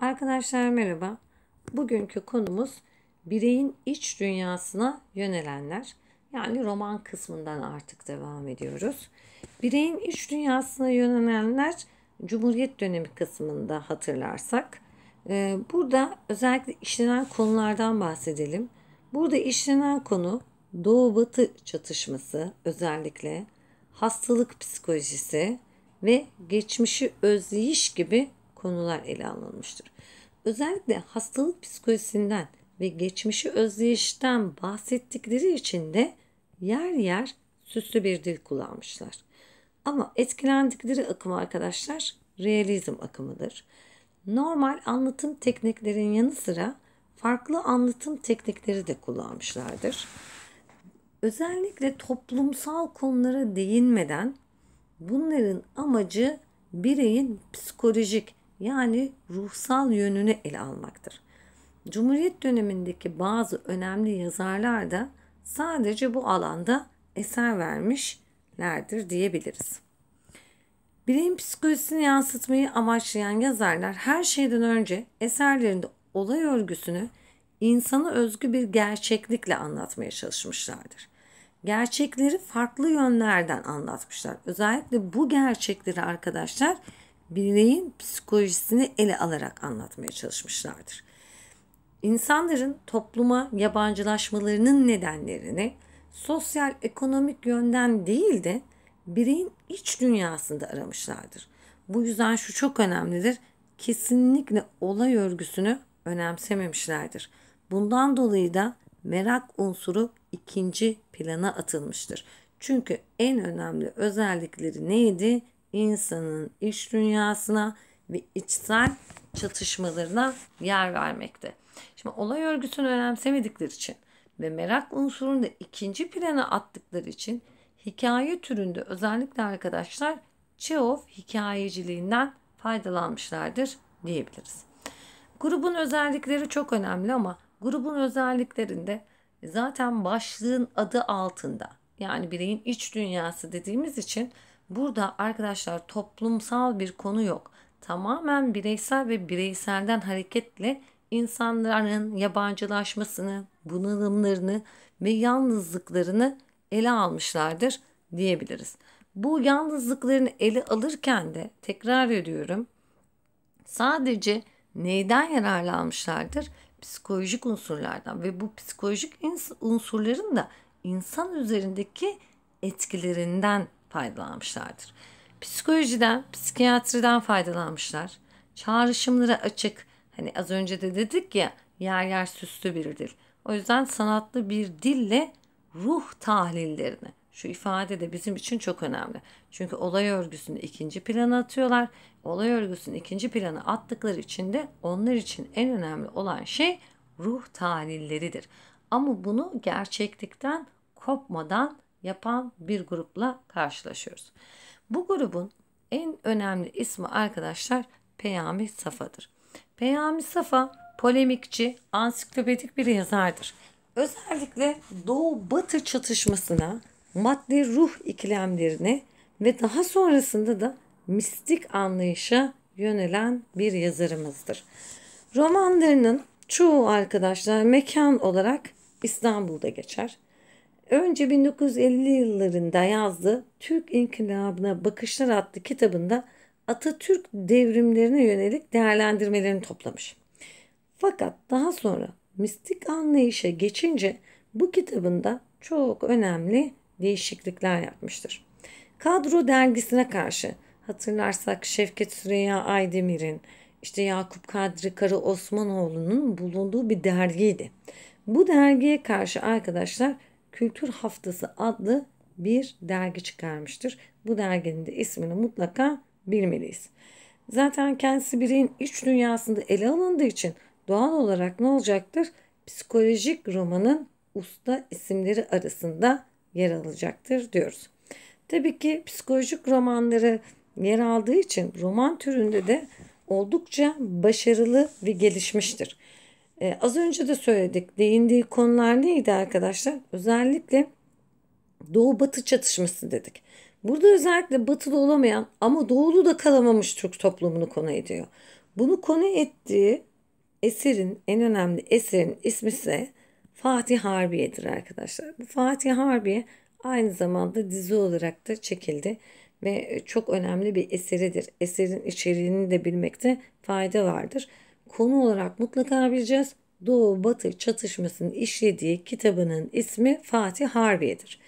Arkadaşlar merhaba. Bugünkü konumuz bireyin iç dünyasına yönelenler. Yani roman kısmından artık devam ediyoruz. Bireyin iç dünyasına yönelenler Cumhuriyet dönemi kısmında hatırlarsak. Ee, burada özellikle işlenen konulardan bahsedelim. Burada işlenen konu Doğu-Batı çatışması özellikle hastalık psikolojisi ve geçmişi özleyiş gibi konular ele alınmıştır. Özellikle hastalık psikolojisinden ve geçmişi özleyişten bahsettikleri için de yer yer süslü bir dil kullanmışlar. Ama etkilendikleri akım arkadaşlar realizm akımıdır. Normal anlatım tekniklerin yanı sıra farklı anlatım teknikleri de kullanmışlardır. Özellikle toplumsal konulara değinmeden bunların amacı bireyin psikolojik yani ruhsal yönünü ele almaktır. Cumhuriyet dönemindeki bazı önemli yazarlar da sadece bu alanda eser vermişlerdir diyebiliriz. Bireyin psikolojisini yansıtmayı amaçlayan yazarlar her şeyden önce eserlerinde olay örgüsünü insana özgü bir gerçeklikle anlatmaya çalışmışlardır. Gerçekleri farklı yönlerden anlatmışlar. Özellikle bu gerçekleri arkadaşlar bireyin psikolojisini ele alarak anlatmaya çalışmışlardır. İnsanların topluma yabancılaşmalarının nedenlerini sosyal ekonomik yönden değil de bireyin iç dünyasında aramışlardır. Bu yüzden şu çok önemlidir. Kesinlikle olay örgüsünü önemsememişlerdir. Bundan dolayı da merak unsuru ikinci plana atılmıştır. Çünkü en önemli özellikleri neydi? insanın iş dünyasına ve içsel çatışmalarına yer vermekte. Şimdi olay örgüsünü önemsemedikleri için ve merak unsurunu da ikinci plana attıkları için hikaye türünde özellikle arkadaşlar Çehov hikayeciliğinden faydalanmışlardır diyebiliriz. Grubun özellikleri çok önemli ama grubun özelliklerinde zaten başlığın adı altında yani bireyin iç dünyası dediğimiz için Burada arkadaşlar toplumsal bir konu yok. Tamamen bireysel ve bireyselden hareketle insanların yabancılaşmasını, bunalımlarını ve yalnızlıklarını ele almışlardır diyebiliriz. Bu yalnızlıklarını ele alırken de tekrar ediyorum. Sadece neyden yararlanmışlardır? Psikolojik unsurlardan ve bu psikolojik unsurların da insan üzerindeki etkilerinden faydalanmışlardır. Psikolojiden, psikiyatriden faydalanmışlar. Çağrışımlara açık. Hani az önce de dedik ya yer yer süslü bir dil. O yüzden sanatlı bir dille ruh tahlillerini şu ifade de bizim için çok önemli. Çünkü olay örgüsünü ikinci plana atıyorlar. Olay örgüsünü ikinci plana attıkları için de onlar için en önemli olan şey ruh tahlilleridir. Ama bunu gerçeklikten kopmadan yapan bir grupla karşılaşıyoruz. Bu grubun en önemli ismi arkadaşlar Peyami Safa'dır. Peyami Safa polemikçi, ansiklopedik bir yazardır. Özellikle Doğu-Batı çatışmasına, maddi ruh ikilemlerine ve daha sonrasında da mistik anlayışa yönelen bir yazarımızdır. Romanlarının çoğu arkadaşlar mekan olarak İstanbul'da geçer. Önce 1950 yıllarında yazdığı Türk İnkılabına Bakışlar adlı kitabında Atatürk devrimlerine yönelik değerlendirmelerini toplamış. Fakat daha sonra mistik anlayışa geçince bu kitabında çok önemli değişiklikler yapmıştır. Kadro dergisine karşı hatırlarsak Şevket Süreyya Aydemir'in, işte Yakup Kadri Karı Osmanoğlu'nun bulunduğu bir dergiydi. Bu dergiye karşı arkadaşlar Kültür Haftası adlı bir dergi çıkarmıştır. Bu derginin de ismini mutlaka bilmeliyiz. Zaten kendisi bireyin iç dünyasında ele alındığı için doğal olarak ne olacaktır? Psikolojik romanın usta isimleri arasında yer alacaktır diyoruz. Tabii ki psikolojik romanları yer aldığı için roman türünde de oldukça başarılı ve gelişmiştir. Ee, az önce de söyledik. Değindiği konular neydi arkadaşlar? Özellikle Doğu-Batı çatışması dedik. Burada özellikle batılı olamayan ama doğulu da kalamamış Türk toplumunu konu ediyor. Bunu konu ettiği eserin en önemli eserin ismi ise Fatih Harbiye'dir arkadaşlar. Bu Fatih Harbiye aynı zamanda dizi olarak da çekildi ve çok önemli bir eseridir. Eserin içeriğini de bilmekte fayda vardır konu olarak mutlaka bileceğiz. Doğu Batı çatışmasının işlediği kitabının ismi Fatih Harbiye'dir.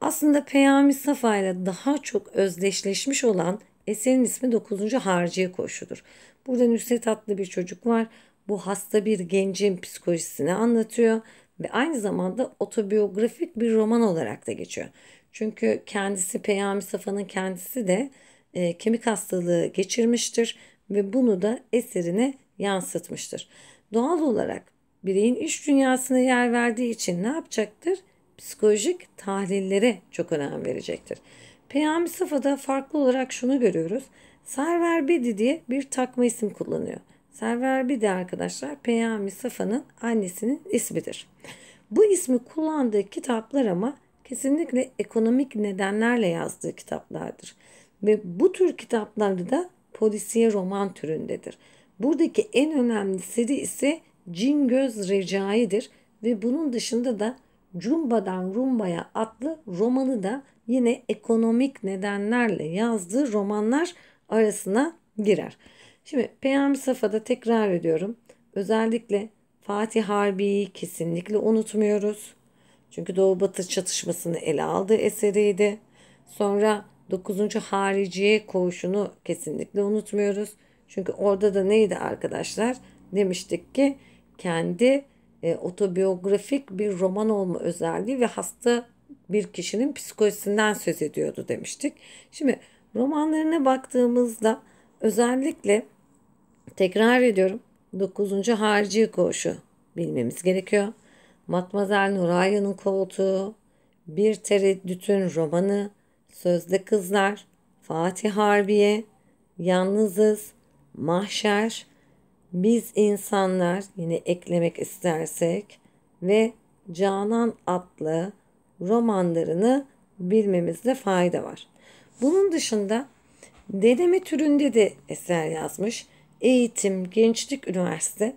Aslında Peyami Safa ile daha çok özdeşleşmiş olan eserin ismi 9. Harciye Koşu'dur. Burada Nusret adlı bir çocuk var. Bu hasta bir gencin psikolojisini anlatıyor ve aynı zamanda otobiyografik bir roman olarak da geçiyor. Çünkü kendisi Peyami Safa'nın kendisi de e, kemik hastalığı geçirmiştir ve bunu da eserine yansıtmıştır. Doğal olarak bireyin iş dünyasına yer verdiği için ne yapacaktır? Psikolojik tahlillere çok önem verecektir. Peyami Safa'da farklı olarak şunu görüyoruz. Server Bedi diye bir takma isim kullanıyor. Server Bedi arkadaşlar Peyami Safa'nın annesinin ismidir. Bu ismi kullandığı kitaplar ama kesinlikle ekonomik nedenlerle yazdığı kitaplardır. Ve bu tür kitapları da polisiye roman türündedir. Buradaki en önemli seri ise cin göz recaidir ve bunun dışında da Cumba'dan Rumba'ya adlı romanı da yine ekonomik nedenlerle yazdığı romanlar arasına girer. Şimdi Peyami Safa'da tekrar ediyorum. Özellikle Fatih Harbi'yi kesinlikle unutmuyoruz. Çünkü Doğu Batı çatışmasını ele aldığı eseriydi. Sonra 9. Hariciye koğuşunu kesinlikle unutmuyoruz. Çünkü orada da neydi arkadaşlar? Demiştik ki kendi e, otobiyografik bir roman olma özelliği ve hasta bir kişinin psikolojisinden söz ediyordu demiştik. Şimdi romanlarına baktığımızda özellikle tekrar ediyorum 9. harici Koğuşu bilmemiz gerekiyor. Matmazel Nuraya'nın koltuğu, Bir Tereddüt'ün romanı, Sözde Kızlar, Fatih Harbiye, Yalnızız, mahşer, biz insanlar yine eklemek istersek ve Canan adlı romanlarını bilmemizde fayda var. Bunun dışında deneme türünde de eser yazmış. Eğitim, Gençlik Üniversite,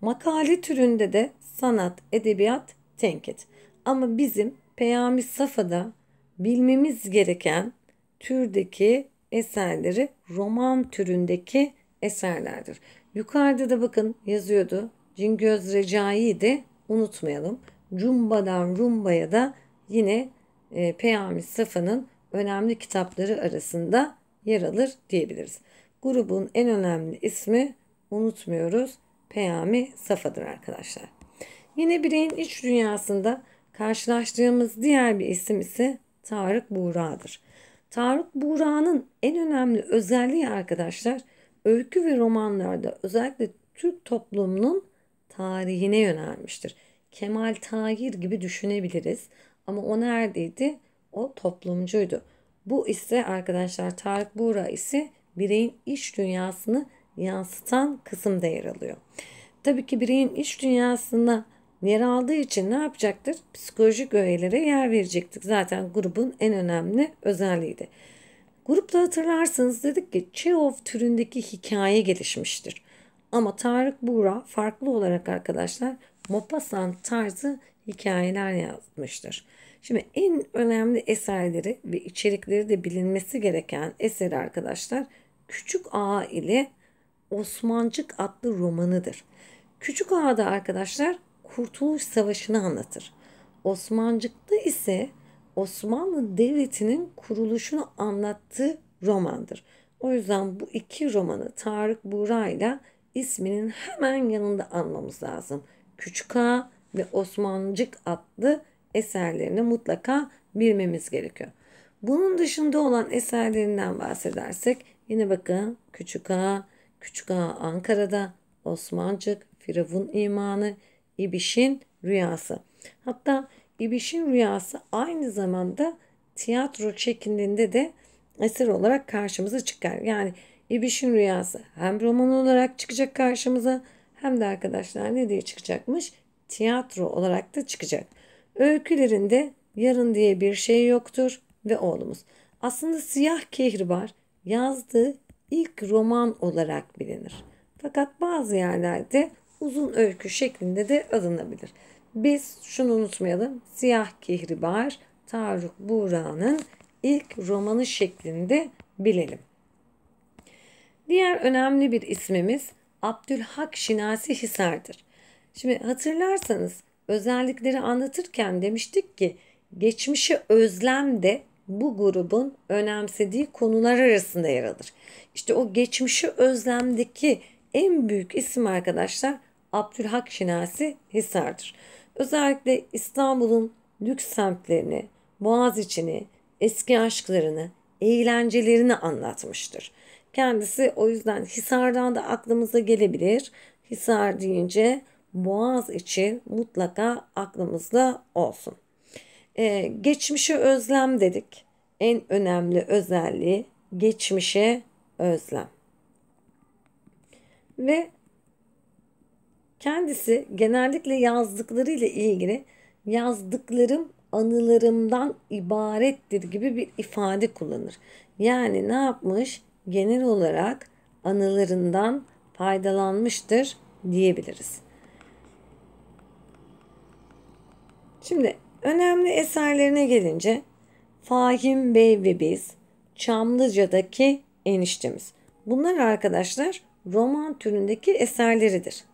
makale türünde de sanat, edebiyat, tenkit. Ama bizim Peyami Safa'da bilmemiz gereken türdeki eserleri roman türündeki eserlerdir. Yukarıda da bakın yazıyordu. Cingöz Recai'yi de unutmayalım. Rumba'dan Rumba'ya da yine e, Peyami Safa'nın önemli kitapları arasında yer alır diyebiliriz. Grubun en önemli ismi unutmuyoruz Peyami Safa'dır arkadaşlar. Yine bireyin iç dünyasında karşılaştığımız diğer bir isim ise Tarık Buğra'dır. Tarık Buğra'nın en önemli özelliği arkadaşlar öykü ve romanlarda özellikle Türk toplumunun tarihine yönelmiştir. Kemal Tahir gibi düşünebiliriz ama o neredeydi? O toplumcuydu. Bu ise arkadaşlar Tarık Buğra ise bireyin iç dünyasını yansıtan kısımda yer alıyor. Tabii ki bireyin iç dünyasına yer aldığı için ne yapacaktır? Psikolojik öğelere yer verecektik. Zaten grubun en önemli özelliğiydi. Grupta hatırlarsınız dedik ki Chekhov türündeki hikaye gelişmiştir. Ama Tarık Buğra farklı olarak arkadaşlar Mopasan tarzı hikayeler yazmıştır. Şimdi en önemli eserleri ve içerikleri de bilinmesi gereken eseri arkadaşlar Küçük Ağa ile Osmancık adlı romanıdır. Küçük Ağa'da arkadaşlar Kurtuluş Savaşı'nı anlatır. Osmancık'ta ise Osmanlı Devleti'nin kuruluşunu anlattığı romandır. O yüzden bu iki romanı Tarık Buray'la isminin hemen yanında anmamız lazım. Küçük Ağa ve Osmancık adlı eserlerini mutlaka bilmemiz gerekiyor. Bunun dışında olan eserlerinden bahsedersek yine bakın Küçük Ağa, Küçük Ağa Ankara'da, Osmancık, Firavun İmanı, İbiş'in Rüyası. Hatta İbiş'in rüyası aynı zamanda tiyatro çekiminde de eser olarak karşımıza çıkar. Yani İbiş'in rüyası hem roman olarak çıkacak karşımıza hem de arkadaşlar ne diye çıkacakmış? Tiyatro olarak da çıkacak. Öykülerinde yarın diye bir şey yoktur ve oğlumuz. Aslında Siyah Kehribar yazdığı ilk roman olarak bilinir. Fakat bazı yerlerde uzun öykü şeklinde de alınabilir. Biz şunu unutmayalım. Siyah Kehribar Tarık Buğra'nın ilk romanı şeklinde bilelim. Diğer önemli bir ismimiz Abdülhak Şinasi Hisar'dır. Şimdi hatırlarsanız özellikleri anlatırken demiştik ki geçmişi özlem de bu grubun önemsediği konular arasında yer alır. İşte o geçmişi özlemdeki en büyük isim arkadaşlar Abdülhak Şinasi Hisar'dır. Özellikle İstanbul'un lüks semtlerini, Boğaziçi'ni, eski aşklarını, eğlencelerini anlatmıştır. Kendisi o yüzden Hisar'dan da aklımıza gelebilir. Hisar deyince Boğaz içi mutlaka aklımızda olsun. Ee, geçmişe özlem dedik. En önemli özelliği geçmişe özlem. Ve Kendisi genellikle yazdıkları ile ilgili yazdıklarım anılarımdan ibarettir gibi bir ifade kullanır. Yani ne yapmış? Genel olarak anılarından faydalanmıştır diyebiliriz. Şimdi önemli eserlerine gelince Fahim Bey ve biz Çamlıca'daki eniştemiz. Bunlar arkadaşlar roman türündeki eserleridir.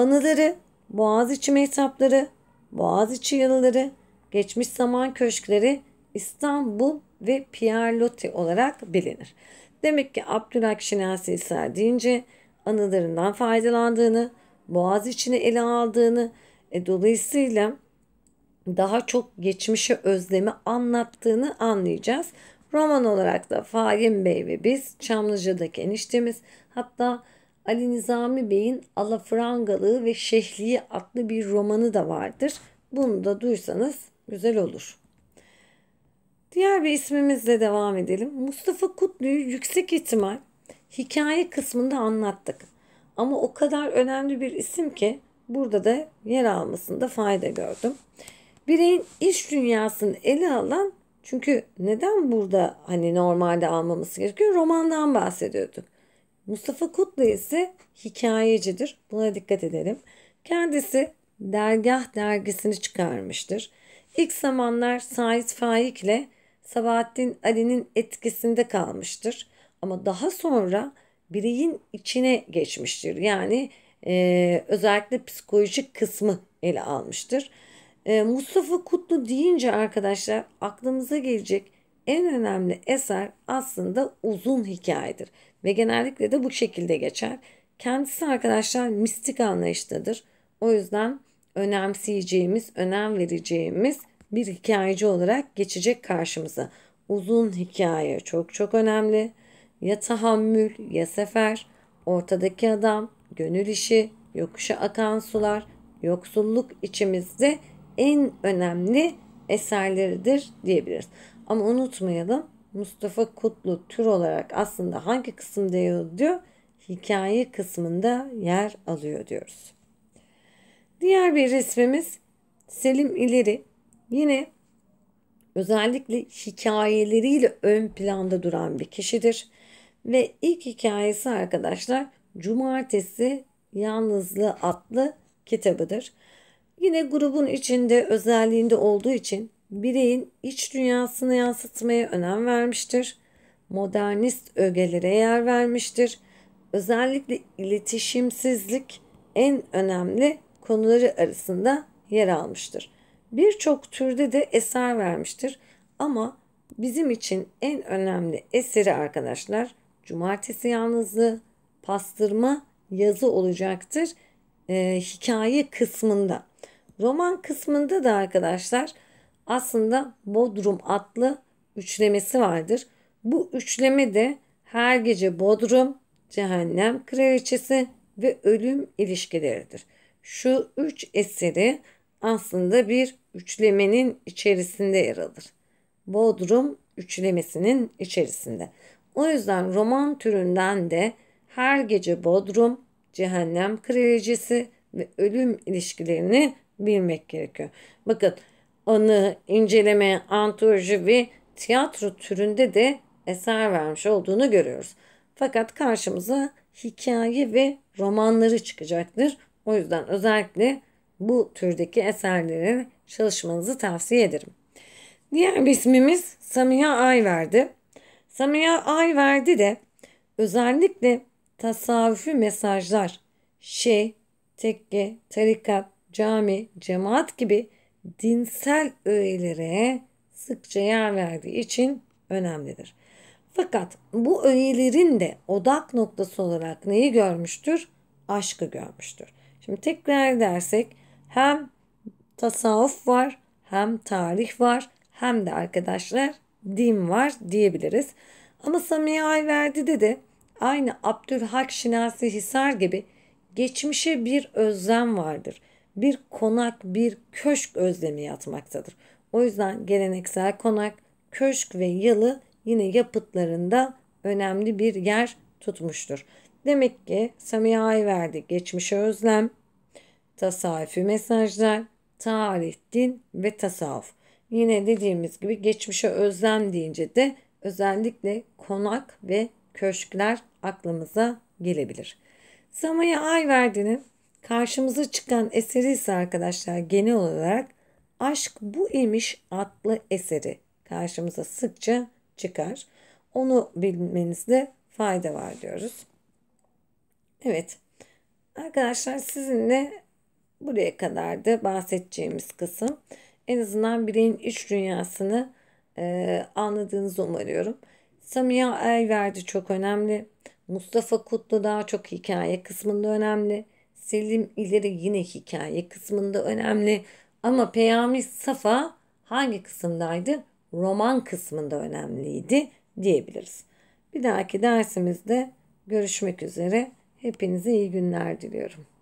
Anıları, Boğaziçi mehtapları, Boğaziçi yalıları, geçmiş zaman köşkleri İstanbul ve Pierlotti olarak bilinir. Demek ki Abdülhak Şinasi İsa deyince anılarından faydalandığını, boğaz içine ele aldığını, e, dolayısıyla daha çok geçmişe özlemi anlattığını anlayacağız. Roman olarak da Fahim Bey ve biz Çamlıca'daki eniştemiz hatta Ali Nizami Bey'in Alafrangalığı ve Şehliği adlı bir romanı da vardır. Bunu da duysanız güzel olur. Diğer bir ismimizle devam edelim. Mustafa Kutlu'yu yüksek ihtimal hikaye kısmında anlattık. Ama o kadar önemli bir isim ki burada da yer almasında fayda gördüm. Bireyin iş dünyasını ele alan çünkü neden burada hani normalde almaması gerekiyor? Romandan bahsediyorduk. Mustafa Kutlu ise hikayecidir. Buna dikkat edelim. Kendisi Dergah dergisini çıkarmıştır. İlk zamanlar Said Faik ile Sabahattin Ali'nin etkisinde kalmıştır. Ama daha sonra bireyin içine geçmiştir. Yani e, özellikle psikolojik kısmı ele almıştır. E, Mustafa Kutlu deyince arkadaşlar aklımıza gelecek en önemli eser aslında uzun hikayedir ve genellikle de bu şekilde geçer. Kendisi arkadaşlar mistik anlayıştadır. O yüzden önemseyeceğimiz, önem vereceğimiz bir hikayeci olarak geçecek karşımıza. Uzun hikaye çok çok önemli. Ya tahammül ya sefer, ortadaki adam, gönül işi, yokuşa akan sular, yoksulluk içimizde en önemli eserleridir diyebiliriz. Ama unutmayalım Mustafa Kutlu tür olarak aslında hangi kısımda yer alıyor? Hikaye kısmında yer alıyor diyoruz. Diğer bir resmimiz Selim İleri. Yine özellikle hikayeleriyle ön planda duran bir kişidir. Ve ilk hikayesi arkadaşlar Cumartesi Yalnızlığı adlı kitabıdır. Yine grubun içinde özelliğinde olduğu için bireyin iç dünyasını yansıtmaya önem vermiştir. Modernist ögelere yer vermiştir. Özellikle iletişimsizlik en önemli konuları arasında yer almıştır. Birçok türde de eser vermiştir ama bizim için en önemli eseri arkadaşlar Cumartesi Yalnızlığı pastırma yazı olacaktır e, hikaye kısmında. Roman kısmında da arkadaşlar aslında Bodrum adlı üçlemesi vardır. Bu üçleme de her gece Bodrum, cehennem kraliçesi ve ölüm ilişkileridir. Şu üç eseri aslında bir üçlemenin içerisinde yer alır. Bodrum üçlemesinin içerisinde. O yüzden roman türünden de her gece Bodrum, cehennem kraliçesi ve ölüm ilişkilerini bilmek gerekiyor. Bakın anı, inceleme, antoloji ve tiyatro türünde de eser vermiş olduğunu görüyoruz. Fakat karşımıza hikaye ve romanları çıkacaktır. O yüzden özellikle bu türdeki eserleri çalışmanızı tavsiye ederim. Diğer bir ismimiz Samiha Ayverdi. Samiha Ayverdi de özellikle tasavvufi mesajlar, şey, tekke, tarikat, cami, cemaat gibi dinsel öğelere sıkça yer verdiği için önemlidir. Fakat bu öğelerin de odak noktası olarak neyi görmüştür? Aşkı görmüştür. Şimdi tekrar dersek hem tasavvuf var, hem tarih var, hem de arkadaşlar din var diyebiliriz. Ama Samiye Ayverdi de de aynı Abdülhak Şinasi Hisar gibi geçmişe bir özlem vardır bir konak, bir köşk özlemi yatmaktadır. O yüzden geleneksel konak, köşk ve yalı yine yapıtlarında önemli bir yer tutmuştur. Demek ki Samiha verdi geçmişe özlem, tasavvufi mesajlar, tarih, din ve tasavvuf. Yine dediğimiz gibi geçmişe özlem deyince de özellikle konak ve köşkler aklımıza gelebilir. Samaya Ayverdi'nin Karşımıza çıkan eseri ise arkadaşlar genel olarak Aşk Bu imiş adlı eseri karşımıza sıkça çıkar. Onu bilmenizde fayda var diyoruz. Evet. Arkadaşlar sizinle buraya kadar da bahsedeceğimiz kısım. En azından bireyin iç dünyasını e, anladığınızı umarıyorum. Samiha Ayverdi çok önemli. Mustafa Kutlu daha çok hikaye kısmında önemli. Selim ileri yine hikaye kısmında önemli ama Peyami Safa hangi kısımdaydı? Roman kısmında önemliydi diyebiliriz. Bir dahaki dersimizde görüşmek üzere. Hepinize iyi günler diliyorum.